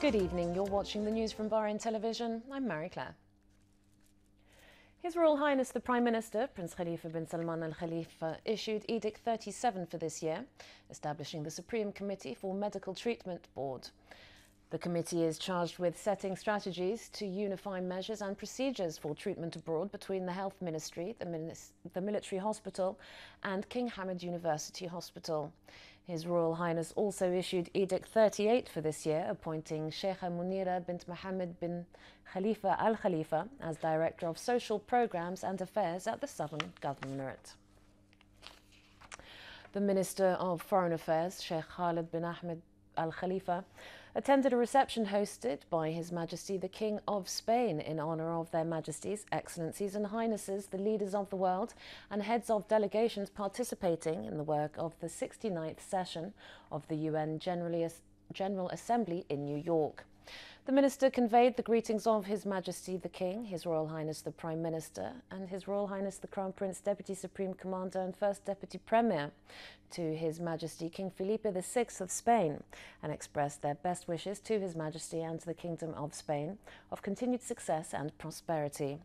Good evening. You're watching the news from Bahrain Television. I'm Mary Claire. His Royal Highness the Prime Minister, Prince Khalifa bin Salman Al Khalifa, issued Edict 37 for this year, establishing the Supreme Committee for Medical Treatment Board. The committee is charged with setting strategies to unify measures and procedures for treatment abroad between the Health Ministry, the, Minis the Military Hospital, and King Hamad University Hospital. His Royal Highness also issued Edict 38 for this year, appointing Sheikha Munira bint Mohammed bin Khalifa Al Khalifa as Director of Social Programs and Affairs at the Southern Governorate. The Minister of Foreign Affairs, Sheikh Khalid bin Ahmed Al Khalifa, attended a reception hosted by His Majesty the King of Spain in honour of Their Majesties, Excellencies and Highnesses, the leaders of the world and heads of delegations participating in the work of the 69th session of the UN General Assembly in New York. The Minister conveyed the greetings of His Majesty the King, His Royal Highness the Prime Minister, and His Royal Highness the Crown Prince, Deputy Supreme Commander, and First Deputy Premier to His Majesty King Felipe VI of Spain, and expressed their best wishes to His Majesty and the Kingdom of Spain of continued success and prosperity.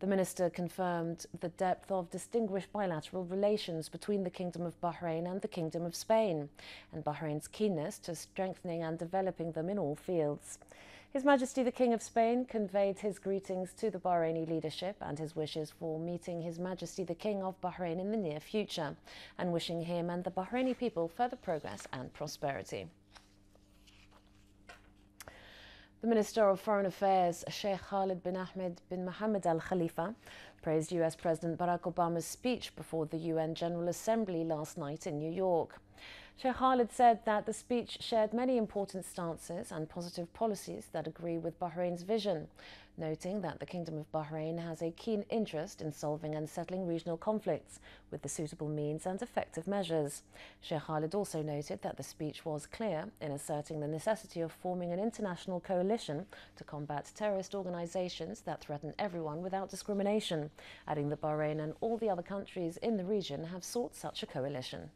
The minister confirmed the depth of distinguished bilateral relations between the Kingdom of Bahrain and the Kingdom of Spain, and Bahrain's keenness to strengthening and developing them in all fields. His Majesty the King of Spain conveyed his greetings to the Bahraini leadership and his wishes for meeting His Majesty the King of Bahrain in the near future and wishing him and the Bahraini people further progress and prosperity. The Minister of Foreign Affairs, Sheikh Khalid bin Ahmed bin Mohammed Al Khalifa, praised US President Barack Obama's speech before the UN General Assembly last night in New York. Sheikh Khalid said that the speech shared many important stances and positive policies that agree with Bahrain's vision, noting that the Kingdom of Bahrain has a keen interest in solving and settling regional conflicts with the suitable means and effective measures. Sheikh Khalid also noted that the speech was clear in asserting the necessity of forming an international coalition to combat terrorist organizations that threaten everyone without discrimination, adding that Bahrain and all the other countries in the region have sought such a coalition.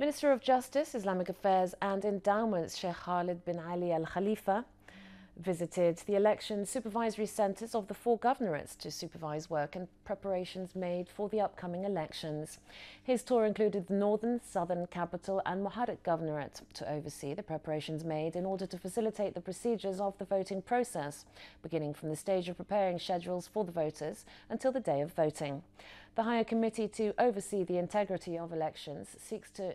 Minister of Justice, Islamic Affairs and Endowments Sheikh Khalid bin Ali Al Khalifa visited the election supervisory centres of the four governorates to supervise work and preparations made for the upcoming elections. His tour included the northern, southern, capital and Moharek governorate to oversee the preparations made in order to facilitate the procedures of the voting process, beginning from the stage of preparing schedules for the voters until the day of voting. The Higher Committee to oversee the integrity of elections seeks to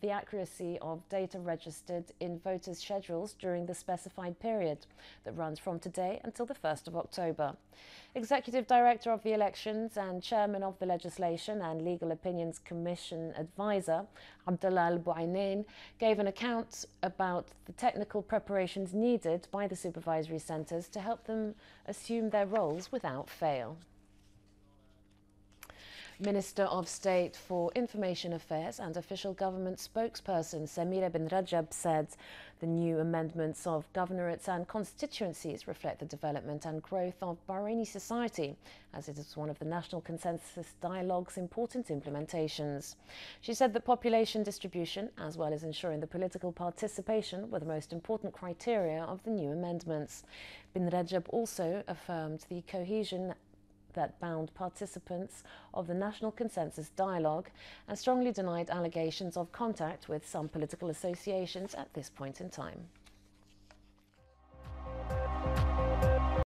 the accuracy of data registered in voters' schedules during the specified period that runs from today until the 1st of October. Executive Director of the Elections and Chairman of the Legislation and Legal Opinions Commission Advisor, Abdullah Al gave an account about the technical preparations needed by the supervisory centres to help them assume their roles without fail. Minister of State for Information Affairs and official government spokesperson Samira bin Rajab said the new amendments of governorates and constituencies reflect the development and growth of Bahraini society, as it is one of the National Consensus Dialogue's important implementations. She said that population distribution, as well as ensuring the political participation, were the most important criteria of the new amendments. Bin Rajab also affirmed the cohesion that bound participants of the National Consensus Dialogue and strongly denied allegations of contact with some political associations at this point in time.